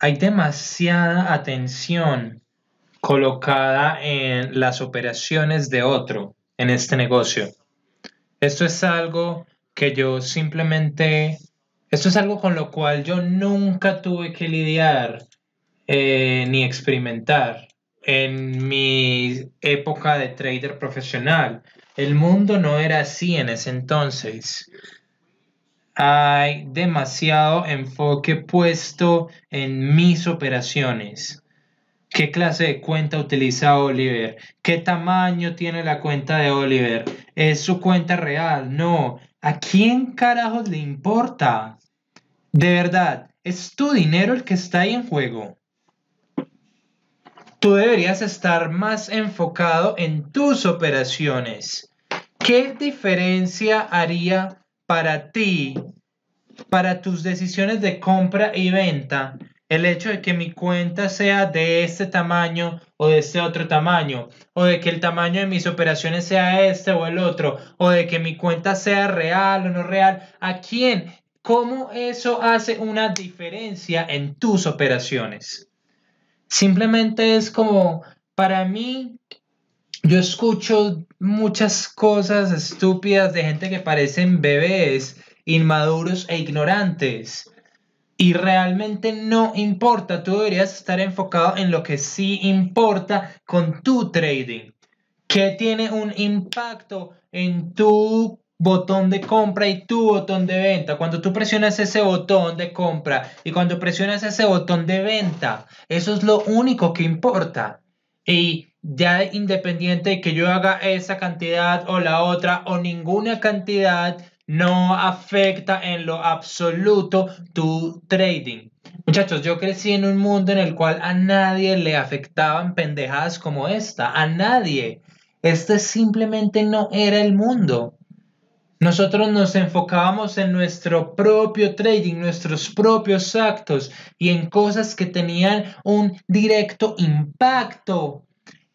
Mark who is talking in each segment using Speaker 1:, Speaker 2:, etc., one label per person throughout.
Speaker 1: hay demasiada atención colocada en las operaciones de otro en este negocio. Esto es algo que yo simplemente, esto es algo con lo cual yo nunca tuve que lidiar eh, ni experimentar en mi época de trader profesional. El mundo no era así en ese entonces hay demasiado enfoque puesto en mis operaciones. ¿Qué clase de cuenta utiliza Oliver? ¿Qué tamaño tiene la cuenta de Oliver? ¿Es su cuenta real? No. ¿A quién carajos le importa? De verdad, es tu dinero el que está ahí en juego. Tú deberías estar más enfocado en tus operaciones. ¿Qué diferencia haría para ti para tus decisiones de compra y venta el hecho de que mi cuenta sea de este tamaño o de este otro tamaño, o de que el tamaño de mis operaciones sea este o el otro, o de que mi cuenta sea real o no real, ¿a quién? ¿Cómo eso hace una diferencia en tus operaciones? Simplemente es como, para mí, yo escucho muchas cosas estúpidas de gente que parecen bebés inmaduros e ignorantes. Y realmente no importa, tú deberías estar enfocado en lo que sí importa con tu trading, que tiene un impacto en tu botón de compra y tu botón de venta. Cuando tú presionas ese botón de compra y cuando presionas ese botón de venta, eso es lo único que importa. Y ya independiente de que yo haga esa cantidad o la otra o ninguna cantidad, no afecta en lo absoluto tu trading. Muchachos, yo crecí en un mundo en el cual a nadie le afectaban pendejadas como esta, a nadie. Este simplemente no era el mundo. Nosotros nos enfocábamos en nuestro propio trading, nuestros propios actos y en cosas que tenían un directo impacto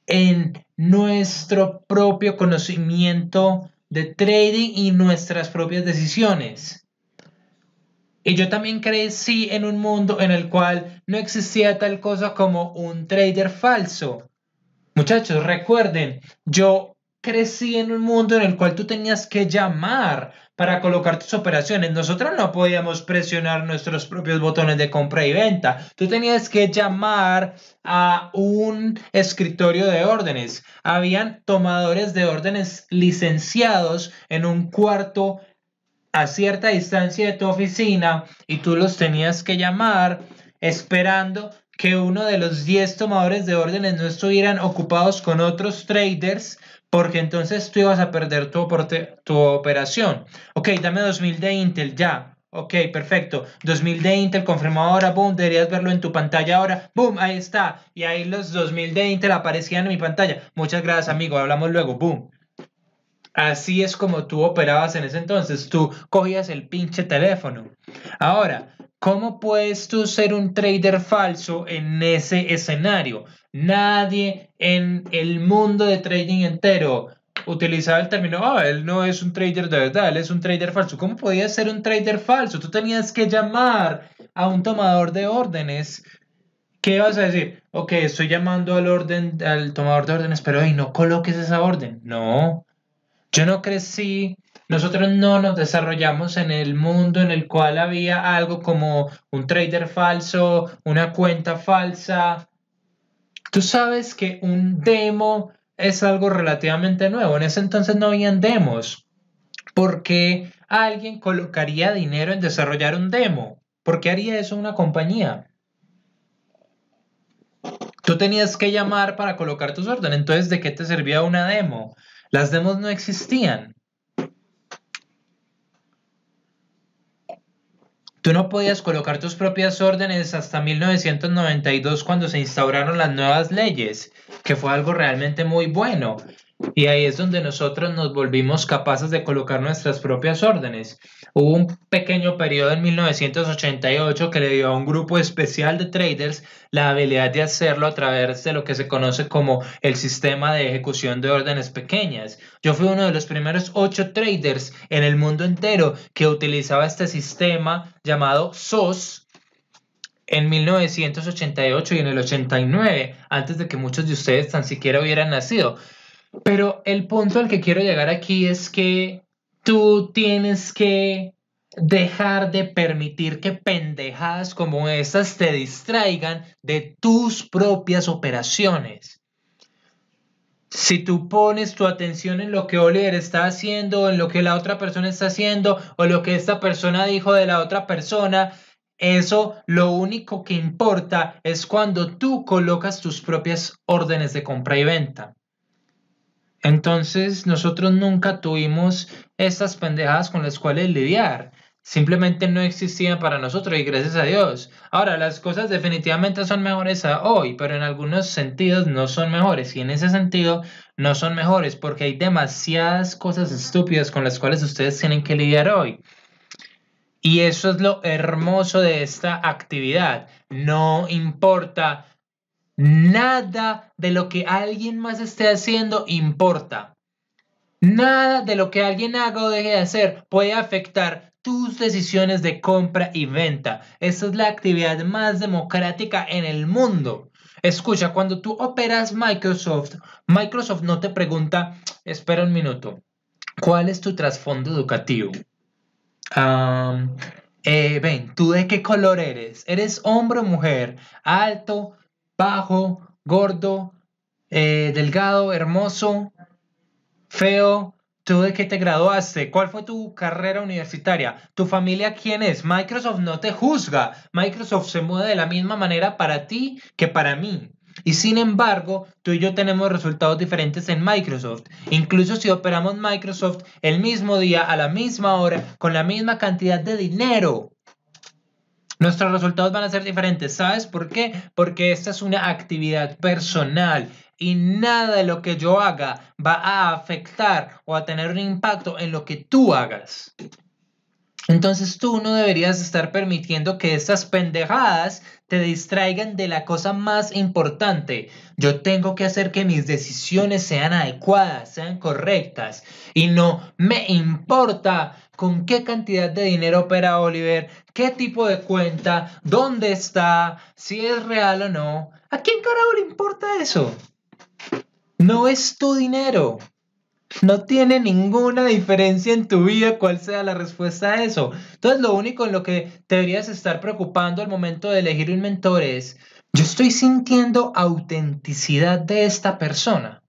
Speaker 1: en nuestro propio conocimiento de trading y nuestras propias decisiones. Y yo también crecí en un mundo en el cual no existía tal cosa como un trader falso. Muchachos, recuerden, yo crecí en un mundo en el cual tú tenías que llamar para colocar tus operaciones. Nosotros no podíamos presionar nuestros propios botones de compra y venta. Tú tenías que llamar a un escritorio de órdenes. Habían tomadores de órdenes licenciados en un cuarto a cierta distancia de tu oficina y tú los tenías que llamar esperando que uno de los 10 tomadores de órdenes no estuvieran ocupados con otros traders porque entonces tú ibas a perder tu, tu operación. Ok, dame 2000 de Intel ya. Ok, perfecto. 2000 de Intel confirmado ahora, boom, deberías verlo en tu pantalla ahora, boom, ahí está. Y ahí los 2000 de Intel aparecían en mi pantalla. Muchas gracias, amigo, hablamos luego, boom. Así es como tú operabas en ese entonces, tú cogías el pinche teléfono. Ahora, ¿Cómo puedes tú ser un trader falso en ese escenario? Nadie en el mundo de trading entero utilizaba el término, ah, él no es un trader de verdad, él es un trader falso. ¿Cómo podías ser un trader falso? Tú tenías que llamar a un tomador de órdenes. ¿Qué vas a decir? Ok, estoy llamando al orden, al tomador de órdenes, pero hey, no coloques esa orden. No. Yo no crecí nosotros no nos desarrollamos en el mundo en el cual había algo como un trader falso, una cuenta falsa. Tú sabes que un demo es algo relativamente nuevo. En ese entonces no habían demos. ¿Por qué alguien colocaría dinero en desarrollar un demo? ¿Por qué haría eso una compañía? Tú tenías que llamar para colocar tus órdenes. Entonces, ¿de qué te servía una demo? Las demos no existían. Tú no podías colocar tus propias órdenes hasta 1992 cuando se instauraron las nuevas leyes, que fue algo realmente muy bueno. Y ahí es donde nosotros nos volvimos capaces de colocar nuestras propias órdenes. Hubo un pequeño periodo en 1988 que le dio a un grupo especial de traders la habilidad de hacerlo a través de lo que se conoce como el sistema de ejecución de órdenes pequeñas. Yo fui uno de los primeros ocho traders en el mundo entero que utilizaba este sistema llamado SOS, en 1988 y en el 89, antes de que muchos de ustedes tan siquiera hubieran nacido. Pero el punto al que quiero llegar aquí es que tú tienes que dejar de permitir que pendejadas como estas te distraigan de tus propias operaciones. Si tú pones tu atención en lo que Oliver está haciendo, en lo que la otra persona está haciendo o lo que esta persona dijo de la otra persona, eso lo único que importa es cuando tú colocas tus propias órdenes de compra y venta. Entonces nosotros nunca tuvimos estas pendejadas con las cuales lidiar. Simplemente no existían para nosotros y gracias a Dios. Ahora, las cosas definitivamente son mejores a hoy, pero en algunos sentidos no son mejores. Y en ese sentido no son mejores porque hay demasiadas cosas estúpidas con las cuales ustedes tienen que lidiar hoy. Y eso es lo hermoso de esta actividad. No importa Nada de lo que alguien más esté haciendo importa. Nada de lo que alguien haga o deje de hacer puede afectar tus decisiones de compra y venta. Esa es la actividad más democrática en el mundo. Escucha, cuando tú operas Microsoft, Microsoft no te pregunta, espera un minuto, ¿cuál es tu trasfondo educativo? Eh, ven, ¿tú de qué color eres? ¿Eres hombre o mujer? ¿Alto? bajo, gordo, eh, delgado, hermoso, feo, tú de qué te graduaste, cuál fue tu carrera universitaria, tu familia quién es. Microsoft no te juzga, Microsoft se mueve de la misma manera para ti que para mí. Y sin embargo, tú y yo tenemos resultados diferentes en Microsoft. Incluso si operamos Microsoft el mismo día, a la misma hora, con la misma cantidad de dinero, Nuestros resultados van a ser diferentes. ¿Sabes por qué? Porque esta es una actividad personal y nada de lo que yo haga va a afectar o a tener un impacto en lo que tú hagas. Entonces tú no deberías estar permitiendo que estas pendejadas te distraigan de la cosa más importante. Yo tengo que hacer que mis decisiones sean adecuadas, sean correctas. Y no me importa con qué cantidad de dinero opera Oliver, qué tipo de cuenta, dónde está, si es real o no. ¿A quién carajo le importa eso? No es tu dinero. No tiene ninguna diferencia en tu vida cuál sea la respuesta a eso. Entonces lo único en lo que deberías estar preocupando al momento de elegir un mentor es, yo estoy sintiendo autenticidad de esta persona.